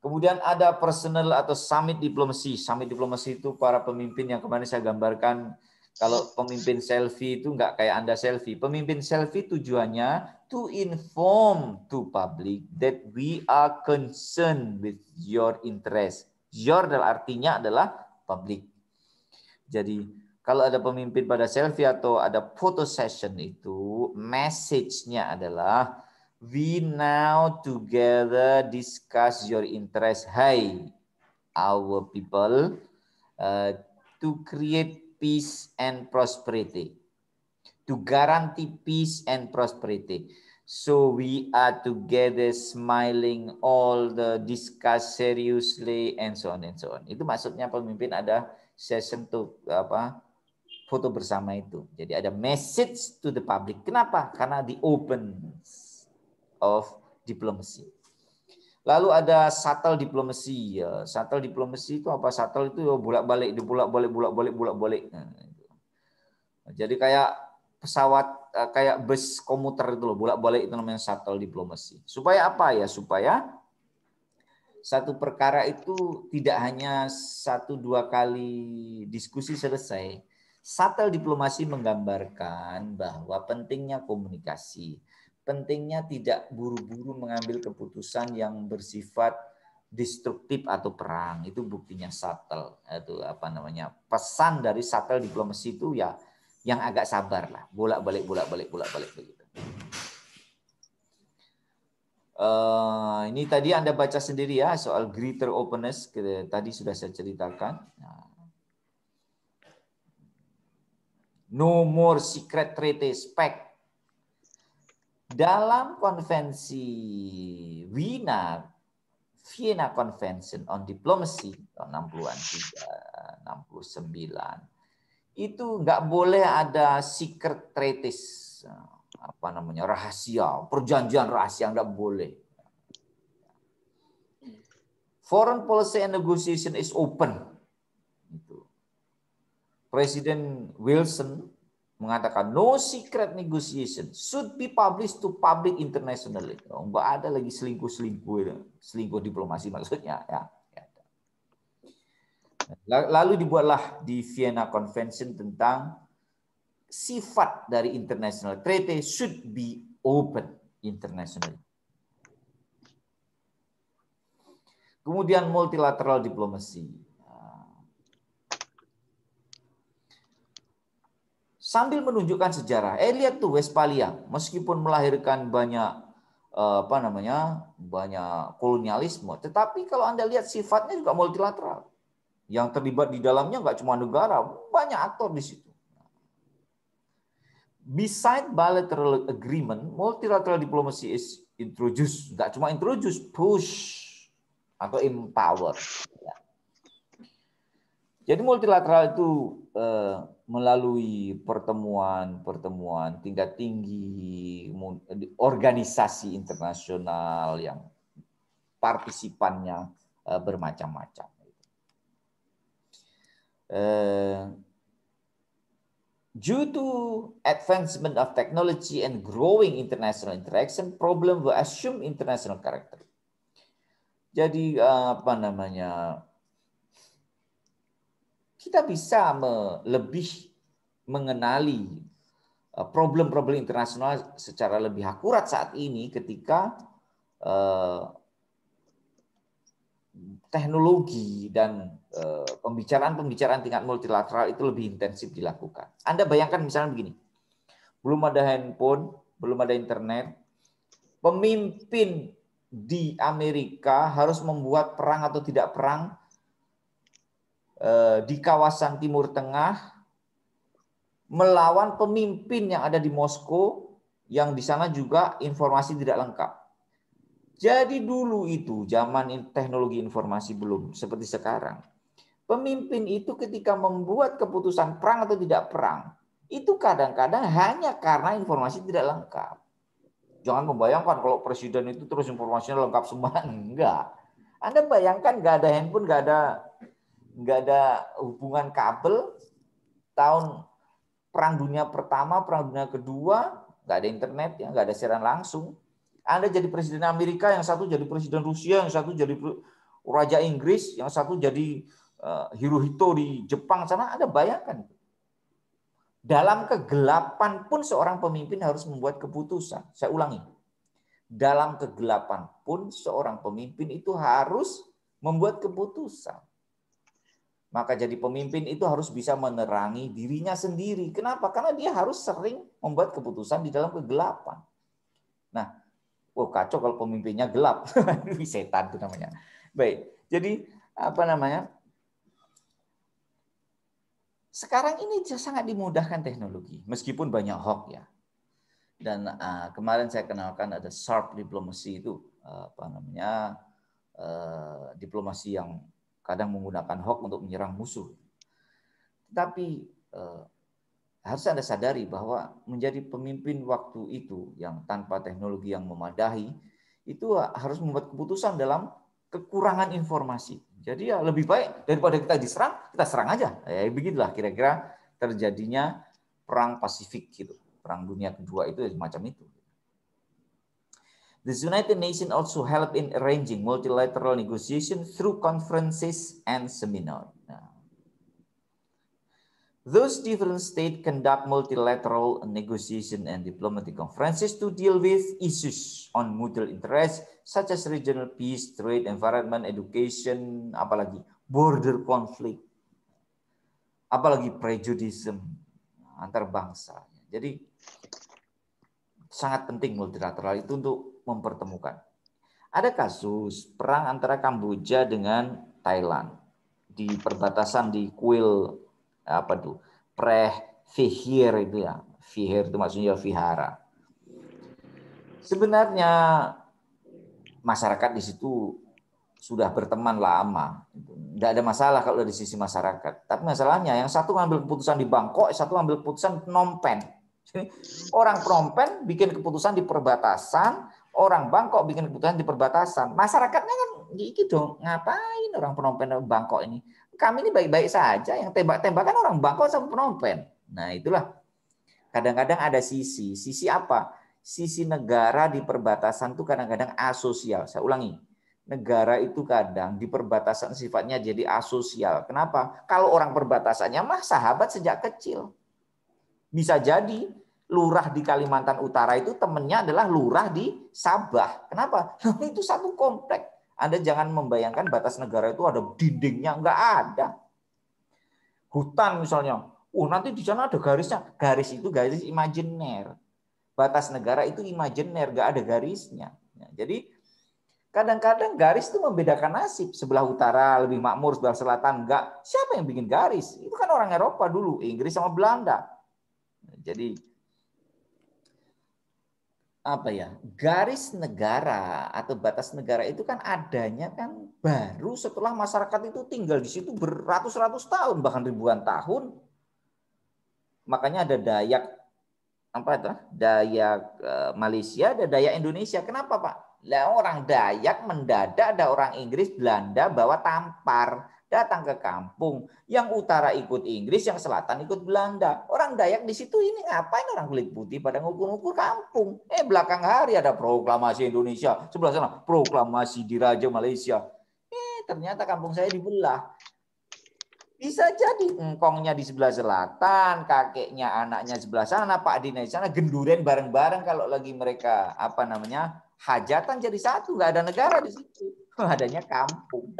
Kemudian ada personal atau summit diplomasi. Summit diplomasi itu para pemimpin yang kemarin saya gambarkan kalau pemimpin selfie itu nggak kayak Anda selfie. Pemimpin selfie tujuannya to inform to public that we are concerned with your interest. Your dalam artinya adalah public. Jadi kalau ada pemimpin pada selfie atau ada photo session itu, message-nya adalah we now together discuss your interest. Hi, our people, uh, to create peace and prosperity. To guarantee peace and prosperity. So we are together smiling all the discuss seriously and so on and so on. Itu maksudnya pemimpin ada session to apa foto bersama itu. Jadi ada message to the public. Kenapa? Karena the open of diplomacy. Lalu ada shuttle diplomasi. Ya. Shuttle diplomasi itu apa? Shuttle itu ya bolak-balik, bolak balik bolak-balik, bolak-balik. Nah, Jadi kayak pesawat, eh, kayak bus komuter itu loh, bolak-balik itu namanya shuttle diplomasi. Supaya apa ya? Supaya satu perkara itu tidak hanya satu dua kali diskusi selesai. Shuttle diplomasi menggambarkan bahwa pentingnya komunikasi pentingnya tidak buru-buru mengambil keputusan yang bersifat destruktif atau perang itu buktinya satel itu apa namanya pesan dari satel diplomasi itu ya yang agak sabar lah bolak balik bolak balik bolak balik begitu uh, ini tadi anda baca sendiri ya soal greater openness gitu ya. tadi sudah saya ceritakan nah. no more secret treaty pact dalam konvensi Wina, Vienna Convention on Diplomacy tahun puluh 69, itu nggak boleh ada secret treaties, apa namanya rahasia, perjanjian rahasia nggak boleh. Foreign policy and negotiation is open. Presiden Wilson mengatakan no secret negotiation should be published to public internationally. Oh, ya, enggak ada lagi selingkuh-selingkuh selingkuh diplomasi maksudnya ya. Lalu dibuatlah di Vienna Convention tentang sifat dari international treaty should be open internationally. Kemudian multilateral diplomasi sambil menunjukkan sejarah. Eh lihat tuh Westphalia, meskipun melahirkan banyak eh, apa namanya banyak kolonialisme, tetapi kalau anda lihat sifatnya juga multilateral. Yang terlibat di dalamnya nggak cuma negara, banyak aktor di situ. Beside bilateral agreement, multilateral diplomacy is introduced. Nggak cuma introduce, push atau empower. Ya. Jadi multilateral itu eh, melalui pertemuan-pertemuan tingkat tinggi, organisasi internasional yang partisipannya e, bermacam-macam. E, due to advancement of technology and growing international interaction, problem will assume international character. Jadi apa namanya kita bisa me lebih mengenali eh, problem-problem internasional secara lebih akurat saat ini ketika eh, teknologi dan eh, pembicaraan-pembicaraan tingkat multilateral itu lebih intensif dilakukan. Anda bayangkan misalnya begini, belum ada handphone, belum ada internet, pemimpin di Amerika harus membuat perang atau tidak perang Eh, di kawasan Timur Tengah melawan pemimpin yang ada di Moskow yang di sana juga informasi tidak lengkap. Jadi dulu itu zaman teknologi informasi belum seperti sekarang. Pemimpin itu ketika membuat keputusan perang atau tidak perang, itu kadang-kadang hanya karena informasi tidak lengkap. Jangan membayangkan kalau presiden itu terus informasinya lengkap semua, [LAUGHS] enggak. Anda bayangkan nggak ada handphone, nggak ada nggak ada hubungan kabel. Tahun Perang Dunia Pertama, Perang Dunia Kedua, nggak ada internet ya, nggak ada siaran langsung. Anda jadi presiden Amerika, yang satu jadi presiden Rusia, yang satu jadi raja Inggris, yang satu jadi eh, Hirohito di Jepang sana, Anda bayangkan. Dalam kegelapan pun seorang pemimpin harus membuat keputusan. Saya ulangi. Dalam kegelapan pun seorang pemimpin itu harus membuat keputusan. Maka jadi pemimpin itu harus bisa menerangi dirinya sendiri. Kenapa? Karena dia harus sering membuat keputusan di dalam kegelapan. Nah, oh kacau kalau pemimpinnya gelap. [LAUGHS] Setan itu namanya. Baik. Jadi apa namanya? Sekarang ini sangat dimudahkan teknologi, meskipun banyak hoax ya. Dan uh, kemarin saya kenalkan ada sharp diplomasi itu uh, apa namanya uh, diplomasi yang kadang menggunakan hoax untuk menyerang musuh. tetapi eh, harus Anda sadari bahwa menjadi pemimpin waktu itu yang tanpa teknologi yang memadahi itu harus membuat keputusan dalam kekurangan informasi. Jadi ya lebih baik daripada kita diserang, kita serang aja. Ya begitulah kira-kira terjadinya perang Pasifik gitu. Perang dunia kedua itu ya, semacam itu. The United Nations also help in arranging multilateral negotiation through conferences and seminars. Nah. Those different states conduct multilateral negotiation and diplomatic conferences to deal with issues on mutual interest such as regional peace, trade, environment, education, apalagi border conflict, apalagi prejudice antar bangsa. Jadi sangat penting multilateral itu untuk mempertemukan. Ada kasus perang antara Kamboja dengan Thailand di perbatasan di kuil apa tuh Preh Vihir itu ya Vihir itu maksudnya Vihara. Sebenarnya masyarakat di situ sudah berteman lama. Tidak gitu. ada masalah kalau dari sisi masyarakat. Tapi masalahnya yang satu ngambil keputusan di Bangkok, satu ngambil keputusan Phnom Penh. Orang Prompen bikin keputusan di perbatasan, orang Bangkok bikin keputusan di perbatasan. Masyarakatnya kan gitu dong, ngapain orang Prompen Bangkok ini? Kami ini baik-baik saja, yang tembak-tembakan orang Bangkok sama Prompen. Nah itulah, kadang-kadang ada sisi. Sisi apa? Sisi negara di perbatasan itu kadang-kadang asosial. Saya ulangi, negara itu kadang di perbatasan sifatnya jadi asosial. Kenapa? Kalau orang perbatasannya mah sahabat sejak kecil bisa jadi lurah di Kalimantan Utara itu temennya adalah lurah di Sabah. Kenapa? itu satu komplek. Anda jangan membayangkan batas negara itu ada dindingnya, nggak ada. Hutan misalnya, oh nanti di sana ada garisnya. Garis itu garis imajiner. Batas negara itu imajiner, nggak ada garisnya. Ya, jadi kadang-kadang garis itu membedakan nasib. Sebelah utara lebih makmur, sebelah selatan enggak. Siapa yang bikin garis? Itu kan orang Eropa dulu, Inggris sama Belanda jadi apa ya garis negara atau batas negara itu kan adanya kan baru setelah masyarakat itu tinggal di situ beratus-ratus tahun bahkan ribuan tahun makanya ada Dayak apa itu Dayak eh, Malaysia ada Dayak Indonesia kenapa Pak lah orang Dayak mendadak ada orang Inggris Belanda bawa tampar datang ke kampung. Yang utara ikut Inggris, yang selatan ikut Belanda. Orang Dayak di situ ini ngapain orang kulit putih pada ngukur-ngukur kampung. Eh belakang hari ada proklamasi Indonesia, sebelah sana proklamasi diraja Malaysia. Eh ternyata kampung saya dibelah. Bisa jadi engkongnya di sebelah selatan, kakeknya anaknya sebelah sana, Pak Dina di sana, genduren bareng-bareng kalau lagi mereka apa namanya hajatan jadi satu, nggak ada negara di situ, [LAUGHS] adanya kampung.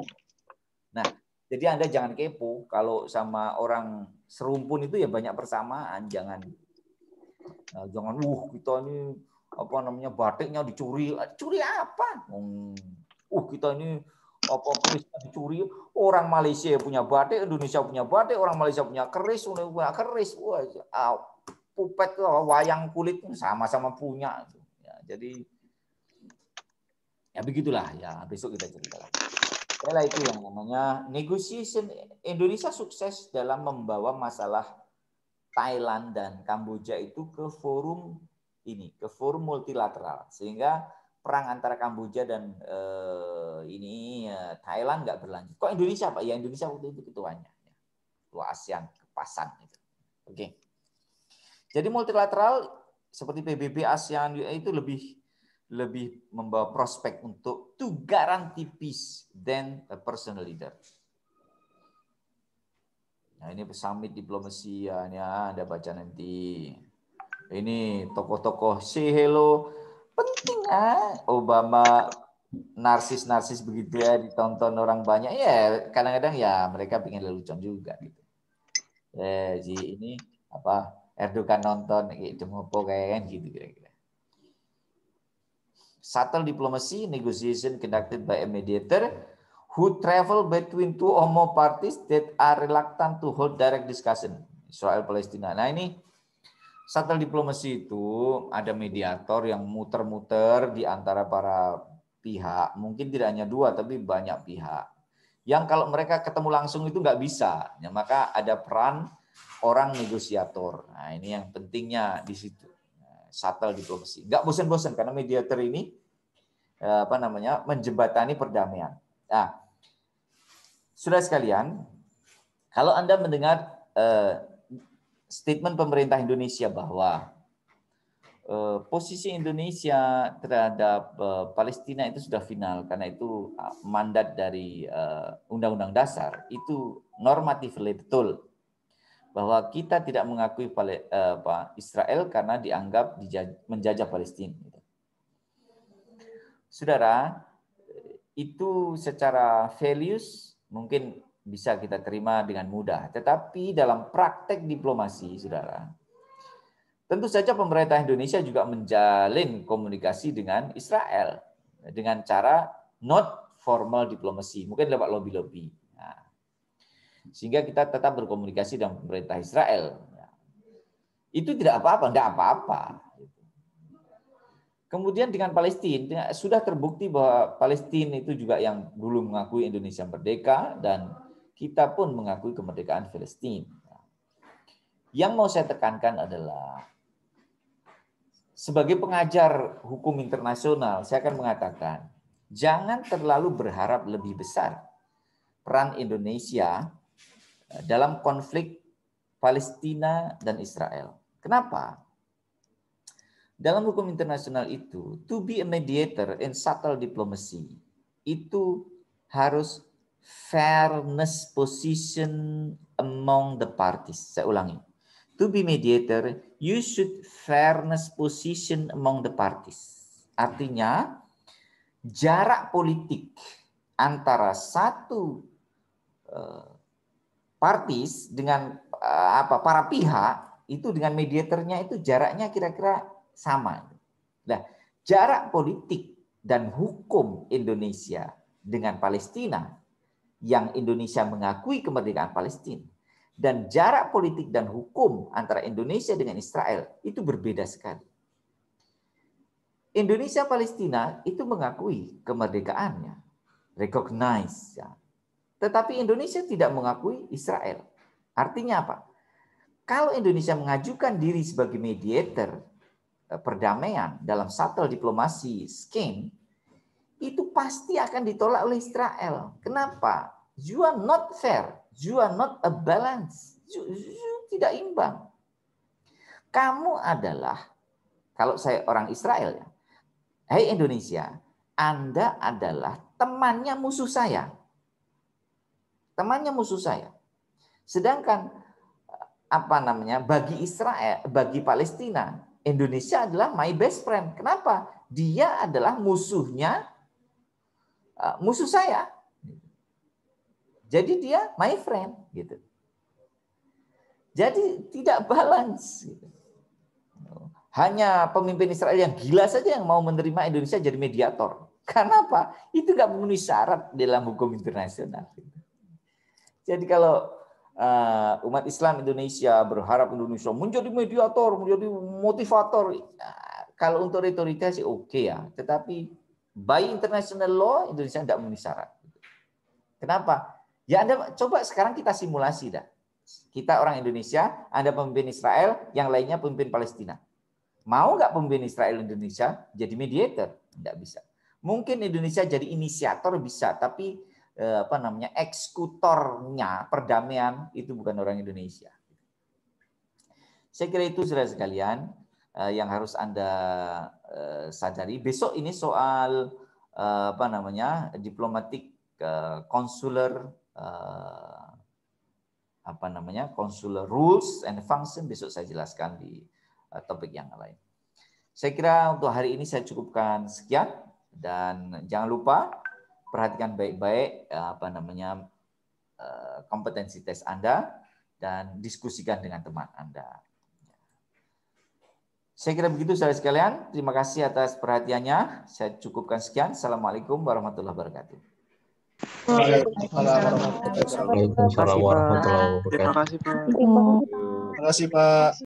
Nah, jadi Anda jangan kepo kalau sama orang serumpun itu ya banyak persamaan, jangan nah, jangan uh kita ini apa namanya batiknya dicuri, ah, curi apa? Hmm, uh kita ini apa kerisnya dicuri, orang Malaysia punya batik, Indonesia punya batik, orang Malaysia punya keris, Indonesia punya keris, wah ah, pupet ah, wayang kulit sama-sama punya. Ya, jadi ya begitulah ya besok kita cerita lagi. Itulah itu yang namanya negosiasi Indonesia sukses dalam membawa masalah Thailand dan Kamboja itu ke forum ini, ke forum multilateral. Sehingga perang antara Kamboja dan eh, ini eh, Thailand nggak berlanjut. Kok Indonesia Pak? Ya Indonesia waktu itu ketuanya. Ketua ASEAN kepasan itu. Oke. Okay. Jadi multilateral seperti PBB ASEAN e itu lebih lebih membawa prospek untuk to guarantee peace than a personal leader. Nah, ini summit diplomasi ya, ini ah, Anda baca nanti. Ini tokoh-tokoh si hello penting ah Obama narsis-narsis begitu ya ditonton orang banyak ya kadang-kadang ya mereka pengen lelucon juga gitu. Eh, si ini apa Erdogan nonton kayak mau kayak kan, gitu kira-kira. Subtle diplomacy, negotiation conducted by a mediator who travel between two or more parties that are reluctant to hold direct discussion. Israel Palestina. Nah ini subtle diplomacy itu ada mediator yang muter-muter di antara para pihak. Mungkin tidak hanya dua, tapi banyak pihak. Yang kalau mereka ketemu langsung itu nggak bisa. Ya, maka ada peran orang negosiator. Nah ini yang pentingnya di situ shuttle diplomasi. Nggak bosan-bosan karena mediator ini eh, apa namanya menjembatani perdamaian. Nah, sudah sekalian, kalau anda mendengar eh, statement pemerintah Indonesia bahwa eh, posisi Indonesia terhadap eh, Palestina itu sudah final karena itu ah, mandat dari eh, Undang-Undang Dasar itu normatif betul bahwa kita tidak mengakui eh, Israel karena dianggap menjajah Palestina. Gitu. Saudara, itu secara values mungkin bisa kita terima dengan mudah. Tetapi dalam praktek diplomasi, saudara, tentu saja pemerintah Indonesia juga menjalin komunikasi dengan Israel dengan cara not formal diplomasi, mungkin lewat lobby-lobby. Sehingga kita tetap berkomunikasi dengan pemerintah Israel. Itu tidak apa-apa, tidak apa-apa. Kemudian dengan Palestina sudah terbukti bahwa Palestina itu juga yang dulu mengakui Indonesia merdeka dan kita pun mengakui kemerdekaan Palestina. Yang mau saya tekankan adalah sebagai pengajar hukum internasional, saya akan mengatakan jangan terlalu berharap lebih besar peran Indonesia dalam konflik Palestina dan Israel. Kenapa? Dalam hukum internasional itu, to be a mediator in subtle diplomacy itu harus fairness position among the parties. Saya ulangi. To be mediator, you should fairness position among the parties. Artinya, jarak politik antara satu uh, partis dengan eh, apa para pihak itu dengan mediatornya itu jaraknya kira-kira sama. Nah, jarak politik dan hukum Indonesia dengan Palestina yang Indonesia mengakui kemerdekaan Palestina dan jarak politik dan hukum antara Indonesia dengan Israel itu berbeda sekali. Indonesia Palestina itu mengakui kemerdekaannya, recognize tetapi Indonesia tidak mengakui Israel. Artinya apa? Kalau Indonesia mengajukan diri sebagai mediator eh, perdamaian dalam satel diplomasi scheme, itu pasti akan ditolak oleh Israel. Kenapa? You are not fair. You are not a balance. You, you tidak imbang. Kamu adalah, kalau saya orang Israel ya, hey Indonesia, Anda adalah temannya musuh saya. Temannya musuh saya. Sedangkan apa namanya bagi Israel, bagi Palestina, Indonesia adalah my best friend. Kenapa? Dia adalah musuhnya, eh, musuh saya. Jadi dia my friend gitu. Jadi tidak balance. Gitu. Hanya pemimpin Israel yang gila saja yang mau menerima Indonesia jadi mediator. Kenapa? Itu nggak memenuhi syarat dalam hukum internasional. Gitu. Jadi kalau uh, umat Islam Indonesia berharap Indonesia menjadi mediator, menjadi motivator, uh, kalau untuk retorika sih oke okay ya. Tetapi by international law Indonesia tidak memenuhi syarat. Kenapa? Ya Anda coba sekarang kita simulasi dah. Kita orang Indonesia, Anda pemimpin Israel, yang lainnya pemimpin Palestina. Mau nggak pemimpin Israel Indonesia jadi mediator? Tidak bisa. Mungkin Indonesia jadi inisiator bisa, tapi Eh, apa namanya eksekutornya perdamaian itu bukan orang Indonesia. Saya kira itu sudah sekalian eh, yang harus Anda eh, sadari. Besok ini soal apa namanya diplomatik konsuler apa namanya konsuler rules and function besok saya jelaskan di topik yang lain. Saya kira untuk hari ini saya cukupkan sekian dan jangan lupa perhatikan baik-baik eh, apa namanya eh, kompetensi tes Anda dan diskusikan dengan teman Anda. Saya kira begitu saudara sekalian. Terima kasih atas perhatiannya. Saya cukupkan sekian. Assalamualaikum warahmatullahi wabarakatuh. Waalaikumsalam warahmatullahi wabarakatuh. Terima kasih Pak. Terima kasih Pak.